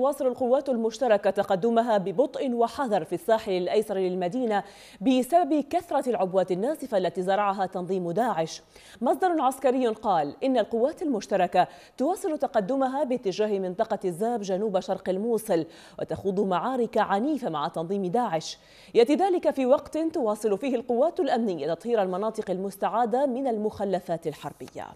تواصل القوات المشتركة تقدمها ببطء وحذر في الساحل الأيسر للمدينة بسبب كثرة العبوات النازفة التي زرعها تنظيم داعش مصدر عسكري قال إن القوات المشتركة تواصل تقدمها باتجاه منطقة الزاب جنوب شرق الموصل وتخوض معارك عنيفة مع تنظيم داعش يأتي ذلك في وقت تواصل فيه القوات الأمنية تطهير المناطق المستعادة من المخلفات الحربية